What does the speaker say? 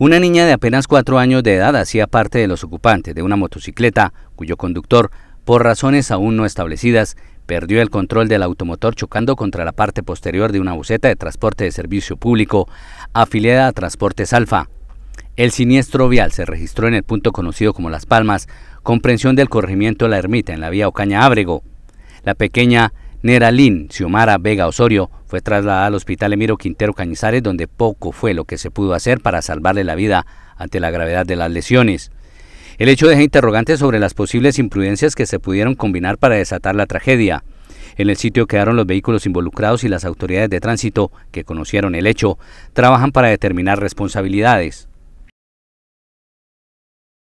Una niña de apenas cuatro años de edad hacía parte de los ocupantes de una motocicleta cuyo conductor, por razones aún no establecidas, perdió el control del automotor chocando contra la parte posterior de una buceta de transporte de servicio público afiliada a Transportes Alfa. El siniestro vial se registró en el punto conocido como Las Palmas, comprensión del corregimiento La Ermita en la vía Ocaña Ábrego. La pequeña Neralín Xiomara Vega Osorio fue trasladada al Hospital Emiro Quintero Cañizares, donde poco fue lo que se pudo hacer para salvarle la vida ante la gravedad de las lesiones. El hecho deja interrogantes sobre las posibles imprudencias que se pudieron combinar para desatar la tragedia. En el sitio quedaron los vehículos involucrados y las autoridades de tránsito que conocieron el hecho trabajan para determinar responsabilidades.